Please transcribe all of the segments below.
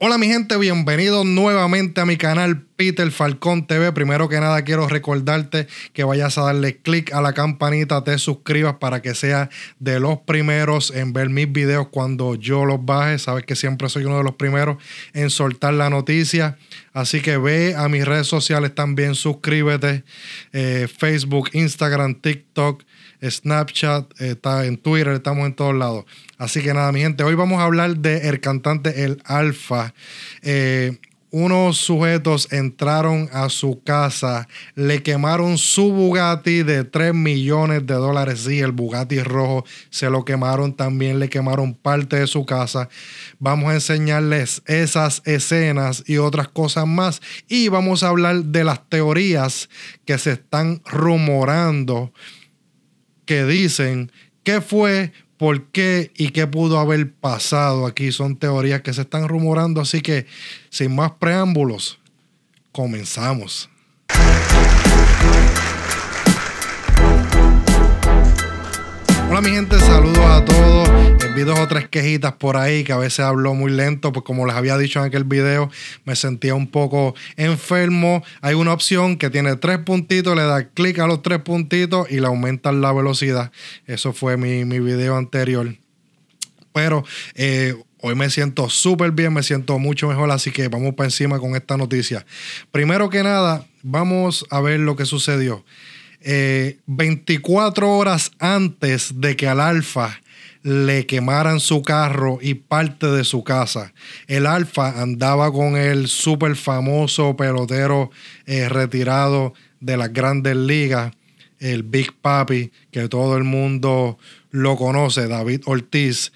Hola mi gente, bienvenido nuevamente a mi canal Peter Falcón TV. Primero que nada quiero recordarte que vayas a darle click a la campanita, te suscribas para que seas de los primeros en ver mis videos cuando yo los baje. Sabes que siempre soy uno de los primeros en soltar la noticia. Así que ve a mis redes sociales también, suscríbete. Eh, Facebook, Instagram, TikTok, Snapchat, está en Twitter, estamos en todos lados. Así que nada, mi gente, hoy vamos a hablar de el cantante El Alfa. Eh, unos sujetos entraron a su casa, le quemaron su Bugatti de 3 millones de dólares. Sí, el Bugatti rojo se lo quemaron también, le quemaron parte de su casa. Vamos a enseñarles esas escenas y otras cosas más. Y vamos a hablar de las teorías que se están rumorando que dicen qué fue, por qué y qué pudo haber pasado aquí. Son teorías que se están rumorando, así que sin más preámbulos, comenzamos. Hola mi gente, saludos a todos. Vi dos o tres quejitas por ahí que a veces hablo muy lento, pues como les había dicho en aquel video, me sentía un poco enfermo. Hay una opción que tiene tres puntitos, le da clic a los tres puntitos y le aumentan la velocidad. Eso fue mi, mi video anterior. Pero eh, Hoy me siento súper bien, me siento mucho mejor, así que vamos para encima con esta noticia. Primero que nada, vamos a ver lo que sucedió. 24 eh, horas antes de que al Alfa le quemaran su carro y parte de su casa. El Alfa andaba con el súper famoso pelotero eh, retirado de las grandes ligas, el Big Papi, que todo el mundo lo conoce, David Ortiz.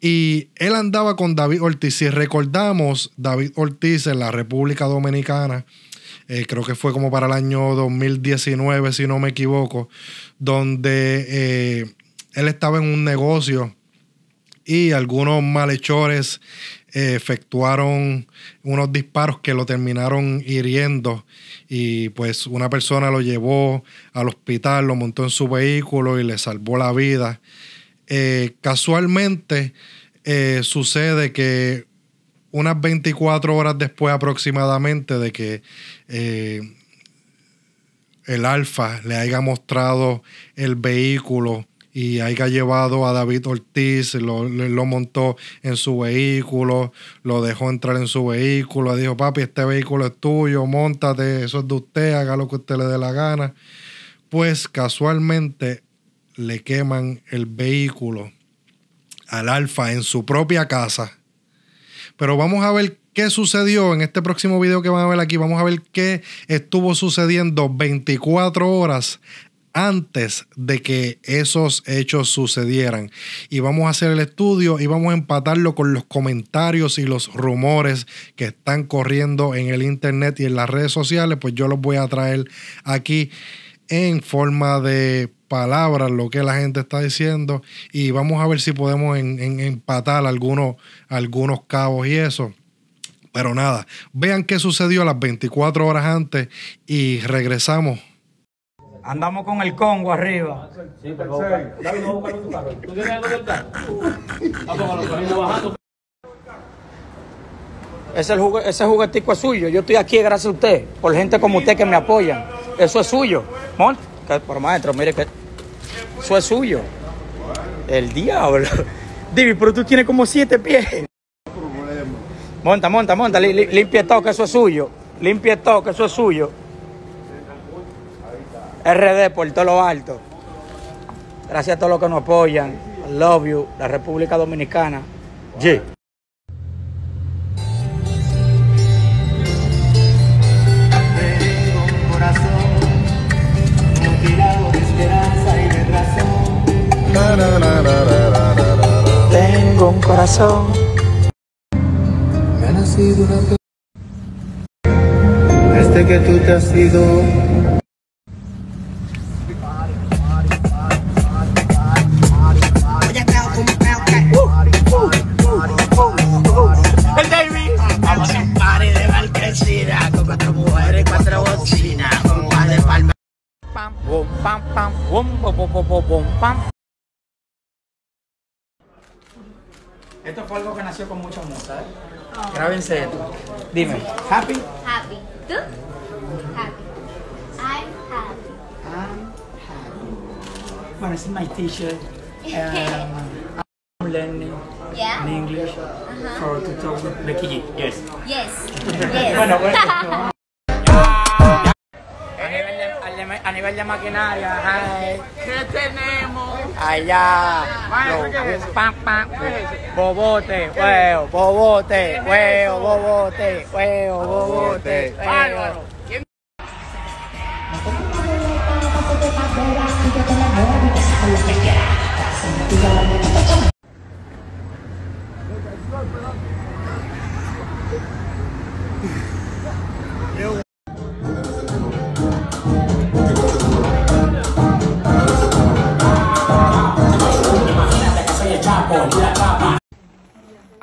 Y él andaba con David Ortiz. Si recordamos, David Ortiz en la República Dominicana eh, creo que fue como para el año 2019, si no me equivoco, donde eh, él estaba en un negocio y algunos malhechores eh, efectuaron unos disparos que lo terminaron hiriendo y pues una persona lo llevó al hospital, lo montó en su vehículo y le salvó la vida. casualmente sucede que unas 24 horas después aproximadamente de que eh, el Alfa le haya mostrado el vehículo y haya llevado a David Ortiz, lo, lo, montó en su vehículo, lo dejó entrar en su vehículo, dijo, papi, este vehículo es tuyo, montate, eso es de usted, haga lo que usted le dé la gana. Pues casualmente le queman el vehículo al Alfa en su propia casa pero vamos a ver qué sucedió en este próximo video que van a ver aquí. Vamos a ver qué estuvo sucediendo 24 horas antes de que esos hechos sucedieran. Y vamos a hacer el estudio y vamos a empatarlo con los comentarios y los rumores que están corriendo en el internet y en las redes sociales. Pues yo los voy a traer aquí en forma de palabras lo que la gente está diciendo y vamos a ver si podemos empatar algunos, algunos cabos y eso. Pero nada, vean qué sucedió a las 24 horas antes y regresamos. Andamos con el Congo arriba. Ah, pues, ese, ese juguetico es suyo. Yo estoy aquí gracias a usted, por gente como usted que me apoya. Eso es suyo. por maestro, mire que eso es suyo. El diablo. Divi, pero tú tienes como siete pies. Monta, monta, monta. limpia todo, que eso es suyo. Limpia todo, que eso es suyo. RD por todo lo alto. Gracias a todos los que nos apoyan. I love you. La República Dominicana. Yeah. Tengo un corazón. Me este que tú te has ido. El David. un party de con cuatro mujeres, cuatro bocinas, Pam, pam, pam, pam, pam, pam, pam. Esto fue algo que nació con mucho amor, ah. ¿sabes? Grábense esto. Dime, ¿happy? Happy. ¿Tú? Happy. I'm happy. I'm happy. Bueno, es mi my teacher. Um, I'm learning yeah. in English uh-huh. for to talk with Becky Yes. Yes. yes. bueno, bueno. a nivel de maquinaria. Eh. ¿Qué tenemos? Allá. Bueno, Bobote, huevo, bobote, huevo, bobote, huevo, bobote. Álvaro.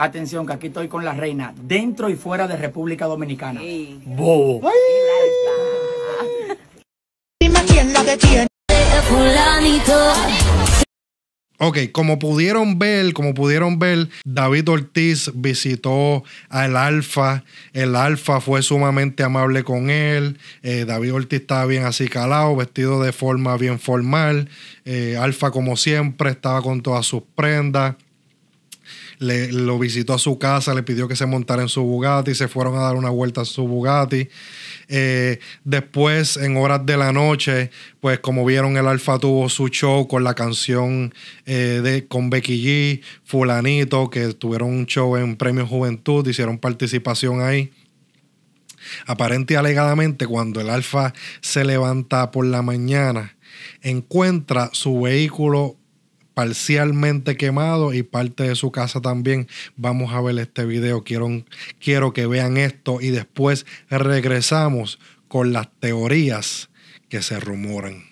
Atención, que aquí estoy con la reina, dentro y fuera de República Dominicana. Bobo. Ok, como pudieron ver, como pudieron ver, David Ortiz visitó al Alfa. El Alfa fue sumamente amable con él. Eh, David Ortiz estaba bien así calado, vestido de forma bien formal. Eh, Alfa, como siempre, estaba con todas sus prendas le, lo visitó a su casa, le pidió que se montara en su Bugatti, se fueron a dar una vuelta a su Bugatti. Eh, después, en horas de la noche, pues como vieron, el Alfa tuvo su show con la canción eh, de, con Becky G, Fulanito, que tuvieron un show en Premio Juventud, hicieron participación ahí. Aparente y alegadamente, cuando el Alfa se levanta por la mañana, encuentra su vehículo parcialmente quemado y parte de su casa también. Vamos a ver este video, quiero, quiero que vean esto y después regresamos con las teorías que se rumoran.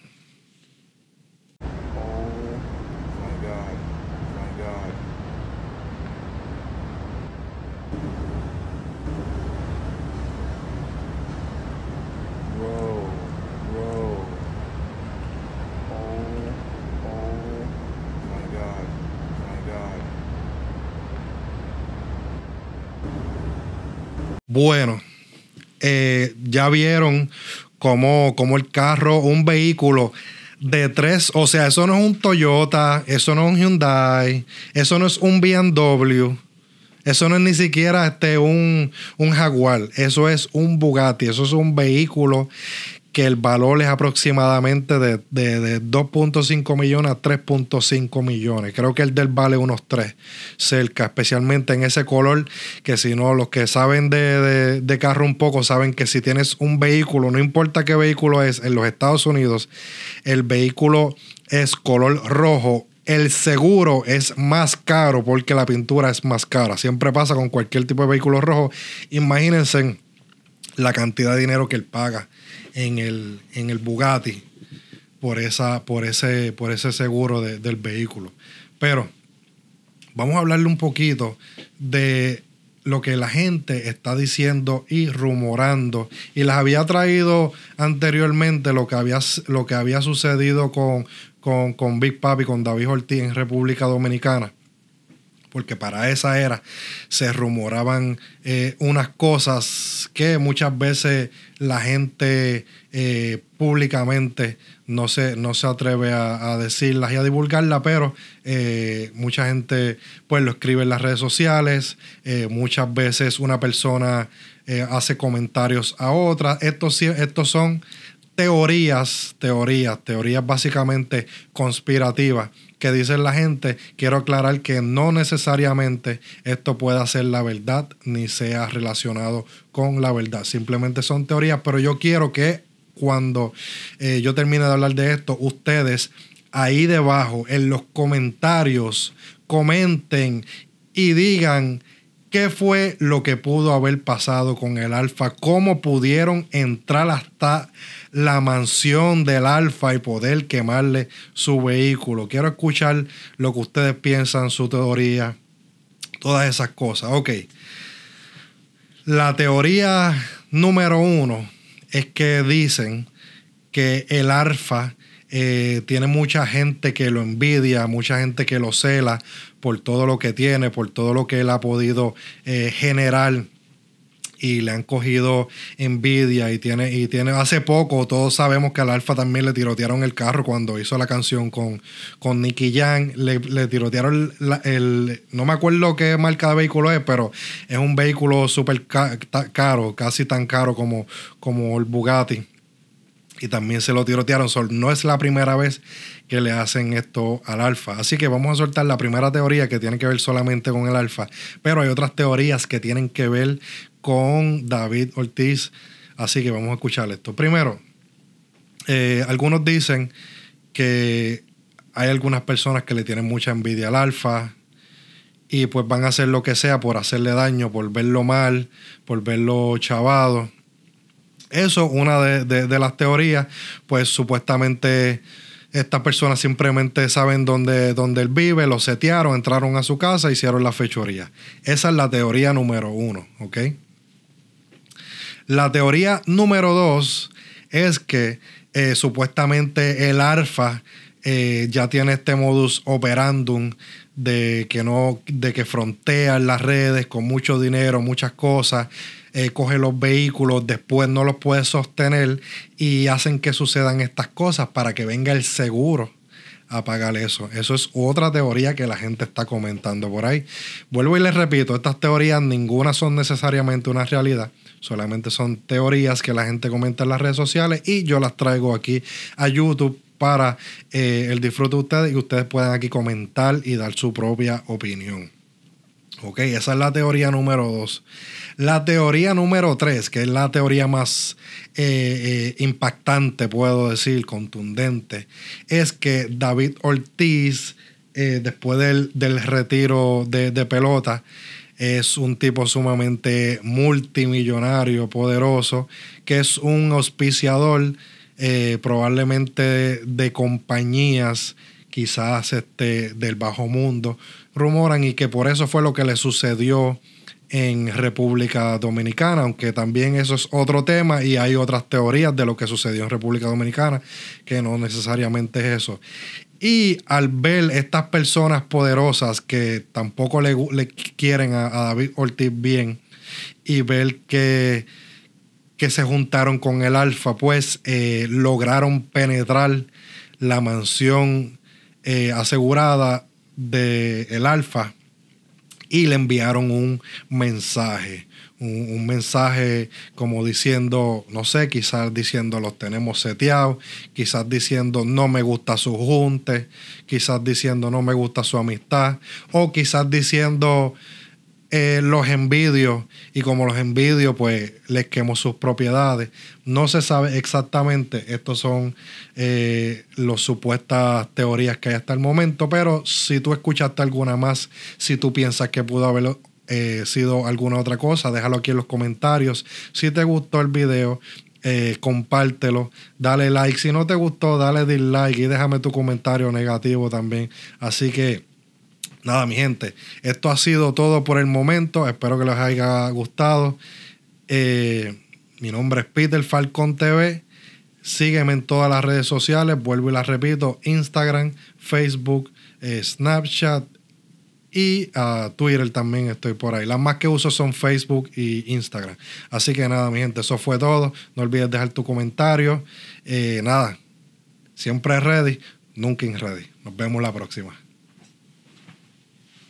Bueno, eh, ya vieron cómo, el carro, un vehículo de tres, o sea, eso no es un Toyota, eso no es un Hyundai, eso no es un BMW, eso no es ni siquiera este, un, un Jaguar, eso es un Bugatti, eso es un vehículo que el valor es aproximadamente de, 2.5 millones a 3.5 millones. Creo que el del vale unos 3 cerca, especialmente en ese color, que si no, los que saben de, de, carro un poco saben que si tienes un vehículo, no importa qué vehículo es, en los Estados Unidos el vehículo es color rojo. El seguro es más caro porque la pintura es más cara. Siempre pasa con cualquier tipo de vehículo rojo. Imagínense la cantidad de dinero que él paga en el, en el Bugatti por, esa, por, ese, por ese seguro del vehículo. Pero vamos a hablarle un poquito de lo que la gente está diciendo y rumorando. Y les había traído anteriormente lo que había, lo que había sucedido con, con, con Big Papi, con David Ortiz en República Dominicana porque para esa era se rumoraban eh, unas cosas que muchas veces la gente eh, públicamente no se, atreve a, decirlas y a divulgarlas, pero eh, mucha gente pues lo escribe en las redes sociales, muchas veces una persona hace comentarios a otra. Estos, estos son teorías, teorías, teorías básicamente conspirativas que dice la gente, quiero aclarar que no necesariamente esto pueda ser la verdad ni sea relacionado con la verdad. Simplemente son teorías, pero yo quiero que cuando eh, yo termine de hablar de esto, ustedes ahí debajo en los comentarios comenten y digan qué fue lo que pudo haber pasado con el alfa, cómo pudieron entrar hasta la mansión del Alfa y poder quemarle su vehículo. Quiero escuchar lo que ustedes piensan, su teoría, todas esas cosas. Ok. La teoría número uno es que dicen que el Alfa eh, tiene mucha gente que lo envidia, mucha gente que lo cela por todo lo que tiene, por todo lo que él ha podido eh, generar y le han cogido envidia y tiene, y tiene, hace poco todos sabemos que al Alfa también le tirotearon el carro cuando hizo la canción con, con Nicky Jan, le, tirotearon el, no me acuerdo qué marca de vehículo es, pero es un vehículo súper caro, casi tan caro como, como el Bugatti. Y también se lo tirotearon. no es la primera vez que le hacen esto al alfa. Así que vamos a soltar la primera teoría que tiene que ver solamente con el alfa, pero hay otras teorías que tienen que ver con David Ortiz. Así que vamos a escuchar esto. Primero, eh, algunos dicen que hay algunas personas que le tienen mucha envidia al alfa y pues van a hacer lo que sea por hacerle daño, por verlo mal, por verlo chavado. Eso, una de, las teorías, pues supuestamente estas personas simplemente saben dónde, dónde él vive, lo setearon, entraron a su casa, hicieron la fechoría. Esa es la teoría número uno, ¿ok? La teoría número dos es que eh, supuestamente el alfa eh, ya tiene este modus operandum de que no, de que frontean las redes con mucho dinero, muchas cosas, eh, coge los vehículos, después no los puede sostener y hacen que sucedan estas cosas para que venga el seguro apagar eso. Eso es otra teoría que la gente está comentando por ahí. Vuelvo y les repito, estas teorías ninguna son necesariamente una realidad, solamente son teorías que la gente comenta en las redes sociales y yo las traigo aquí a YouTube para eh, el disfrute de ustedes y ustedes puedan aquí comentar y dar su propia opinión. Ok, esa es la teoría número dos. La teoría número tres, que es la teoría más eh, eh, impactante, puedo decir, contundente, es que David Ortiz, eh, después del, retiro de, pelota, es un tipo sumamente multimillonario, poderoso, que es un auspiciador probablemente de, compañías, quizás este, del bajo mundo, rumoran y que por eso fue lo que le sucedió en República Dominicana, aunque también eso es otro tema y hay otras teorías de lo que sucedió en República Dominicana, que no necesariamente es eso. Y al ver estas personas poderosas que tampoco le, quieren a, David Ortiz bien y ver que, que se juntaron con el Alfa, pues eh, lograron penetrar la mansión eh, asegurada del el Alfa y le enviaron un mensaje. Un, un, mensaje como diciendo, no sé, quizás diciendo los tenemos seteados, quizás diciendo no me gusta su junte, quizás diciendo no me gusta su amistad, o quizás diciendo eh, los envidios y como los envidios pues les quemó sus propiedades. No se sabe exactamente, estos son eh, las supuestas teorías que hay hasta el momento, pero si tú escuchaste alguna más, si tú piensas que pudo haber eh, sido alguna otra cosa, déjalo aquí en los comentarios. Si te gustó el video, eh, compártelo, dale like. Si no te gustó, dale dislike y déjame tu comentario negativo también. Así que nada, mi gente, esto ha sido todo por el momento. Espero que les haya gustado. Eh, mi nombre es Peter Falcón TV. Sígueme en todas las redes sociales. Vuelvo y las repito: Instagram, Facebook, eh, Snapchat y ah, Twitter también estoy por ahí. Las más que uso son Facebook y Instagram. Así que nada, mi gente, eso fue todo. No olvides dejar tu comentario. Eh, nada, siempre ready, nunca in ready. Nos vemos la próxima.